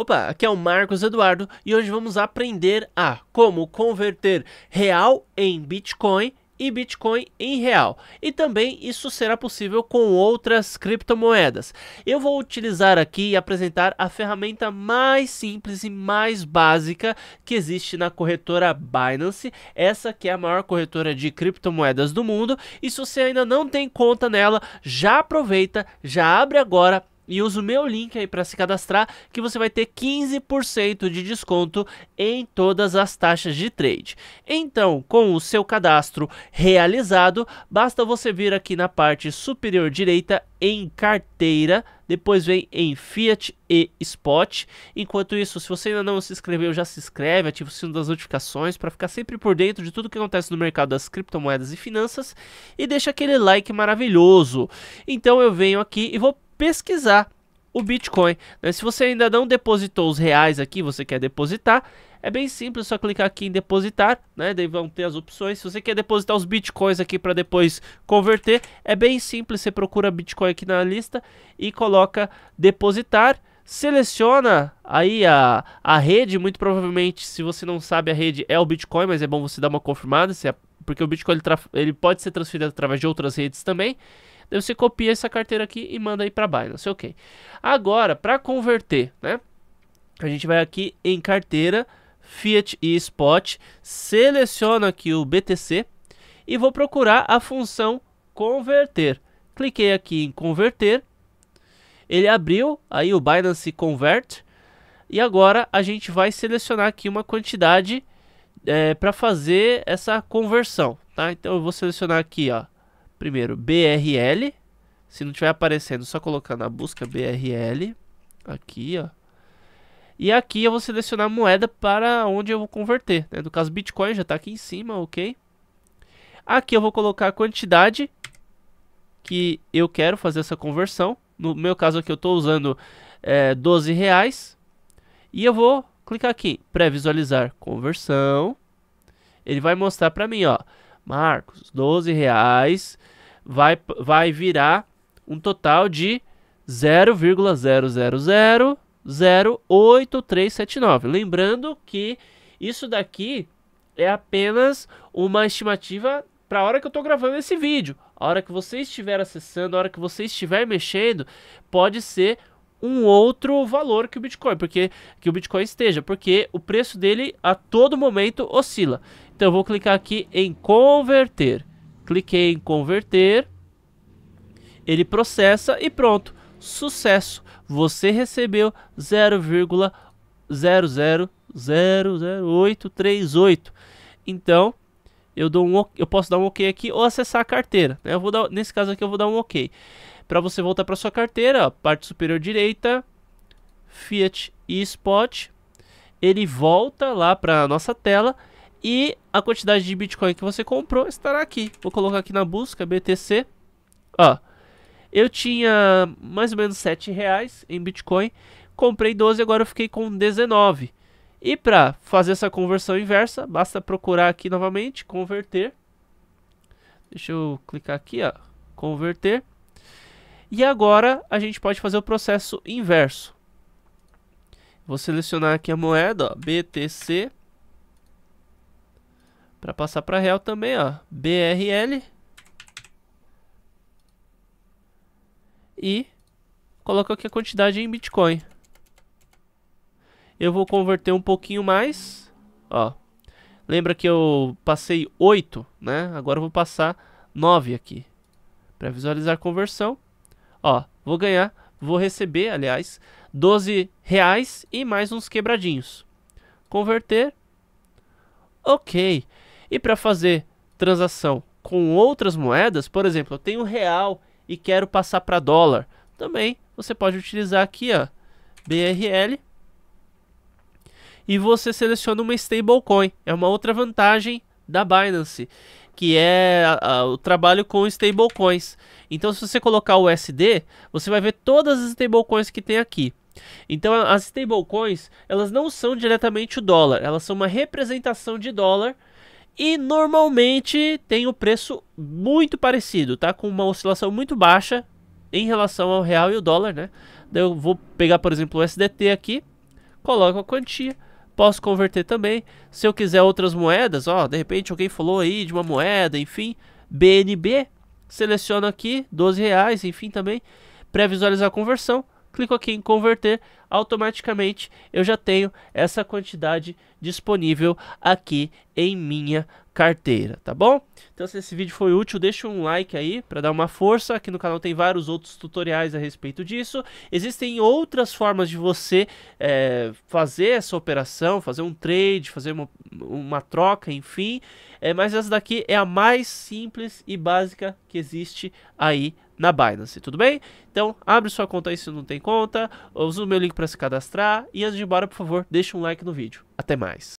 Opa, aqui é o Marcos Eduardo e hoje vamos aprender a como converter real em Bitcoin e Bitcoin em real. E também isso será possível com outras criptomoedas. Eu vou utilizar aqui e apresentar a ferramenta mais simples e mais básica que existe na corretora Binance, essa que é a maior corretora de criptomoedas do mundo. E se você ainda não tem conta nela, já aproveita, já abre agora e usa o meu link aí para se cadastrar que você vai ter 15% de desconto em todas as taxas de trade. Então, com o seu cadastro realizado, basta você vir aqui na parte superior direita em carteira, depois vem em Fiat e Spot. Enquanto isso, se você ainda não se inscreveu, já se inscreve, ativa o sino das notificações para ficar sempre por dentro de tudo que acontece no mercado das criptomoedas e finanças e deixa aquele like maravilhoso. Então eu venho aqui e vou pesquisar o Bitcoin. Né? Se você ainda não depositou os reais aqui, você quer depositar, é bem simples, é só clicar aqui em depositar, né? Daí vão ter as opções. Se você quer depositar os bitcoins aqui para depois converter, é bem simples, você procura Bitcoin aqui na lista e coloca depositar. Seleciona aí a, a rede, muito provavelmente, se você não sabe a rede, é o Bitcoin, mas é bom você dar uma confirmada, é, porque o Bitcoin ele, ele pode ser transferido através de outras redes também. Daí você copia essa carteira aqui e manda aí para Binance, ok. Agora, para converter, né? A gente vai aqui em carteira, Fiat e Spot, seleciona aqui o BTC e vou procurar a função converter. Cliquei aqui em converter, ele abriu, aí o Binance Convert, e agora a gente vai selecionar aqui uma quantidade é, eh, para fazer essa conversão, tá? Então eu vou selecionar aqui, ó, Primeiro, BRL. Se não tiver aparecendo, só colocar na busca BRL. Aqui, ó. E aqui eu vou selecionar a moeda para onde eu vou converter. Né? No caso, Bitcoin já está aqui em cima, ok? Aqui eu vou colocar a quantidade que eu quero fazer essa conversão. No meu caso aqui eu estou usando é, 12 reais. E eu vou clicar aqui, pré-visualizar conversão. Ele vai mostrar para mim, ó, Marcos, 12 reais vai, vai virar um total de 0,0008379. Lembrando que isso daqui é apenas uma estimativa para a hora que eu estou gravando esse vídeo. A hora que você estiver acessando, a hora que você estiver mexendo, pode ser um outro valor que o Bitcoin, porque que o Bitcoin esteja, porque o preço dele a todo momento oscila. Então eu vou clicar aqui em converter. Cliquei em converter. Ele processa e pronto. Sucesso. Você recebeu 0,0000838. Então, eu dou um eu posso dar um OK aqui ou acessar a carteira, né? Eu vou dar, nesse caso aqui eu vou dar um OK. Para você voltar para sua carteira, ó, parte superior direita, Fiat e Spot, ele volta lá para a nossa tela e a quantidade de Bitcoin que você comprou estará aqui. Vou colocar aqui na busca BTC. Ó, eu tinha mais ou menos 7 reais em Bitcoin. Comprei 12, agora eu fiquei com 19. E para fazer essa conversão inversa, basta procurar aqui novamente, converter. Deixa eu clicar aqui, ó, converter. E agora a gente pode fazer o processo inverso. Vou selecionar aqui a moeda, ó, BTC para passar para real também, ó. BRL. E coloco aqui a quantidade em Bitcoin. Eu vou converter um pouquinho mais, ó. Lembra que eu passei 8, né? Agora eu vou passar 9 aqui. Para visualizar a conversão, ó, vou ganhar, vou receber, aliás, 12 reais e mais uns quebradinhos. Converter. OK. E para fazer transação com outras moedas, por exemplo, eu tenho real e quero passar para dólar, também você pode utilizar aqui, ó, BRL. E você seleciona uma stablecoin. É uma outra vantagem da Binance, que é a, a, o trabalho com stablecoins. Então, se você colocar o USD, você vai ver todas as stablecoins que tem aqui. Então, as stablecoins, elas não são diretamente o dólar, elas são uma representação de dólar e normalmente tem o preço muito parecido, tá? Com uma oscilação muito baixa em relação ao real e o dólar, né? Daí eu vou pegar, por exemplo, o SDT aqui, coloco a quantia, posso converter também. Se eu quiser outras moedas, ó, de repente alguém falou aí de uma moeda, enfim, BNB, seleciono aqui, 12 reais, enfim, também, pré-visualizar a conversão clico aqui em converter, automaticamente eu já tenho essa quantidade disponível aqui em minha carteira, tá bom? Então se esse vídeo foi útil, deixa um like aí para dar uma força, aqui no canal tem vários outros tutoriais a respeito disso, existem outras formas de você é, fazer essa operação, fazer um trade, fazer uma, uma troca, enfim, é, mas essa daqui é a mais simples e básica que existe aí na Binance, tudo bem? Então, abre sua conta aí se não tem conta, usa o meu link para se cadastrar e antes de ir embora, por favor, deixa um like no vídeo. Até mais.